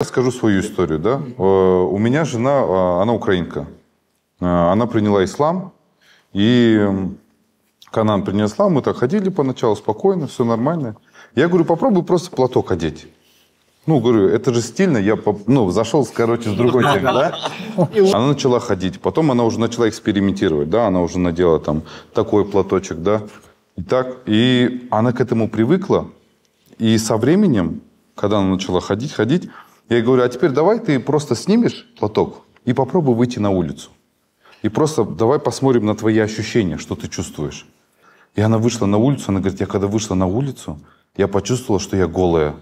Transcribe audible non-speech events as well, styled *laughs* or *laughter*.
Расскажу свою историю, да. Э, у меня жена, э, она украинка. Э, она приняла ислам. И когда она приняла ислам, мы так ходили поначалу спокойно, все нормально. Я говорю, попробуй просто платок одеть. Ну, говорю, это же стильно, я ну, зашел, короче, с другой *laughs* темы, да? Она начала ходить, потом она уже начала экспериментировать, да, она уже надела там такой платочек, да, и так, и она к этому привыкла, и со временем, когда она начала ходить, ходить, я ей говорю, а теперь давай ты просто снимешь платок и попробуй выйти на улицу. И просто давай посмотрим на твои ощущения, что ты чувствуешь. И она вышла на улицу, она говорит, я когда вышла на улицу, я почувствовала, что я голая.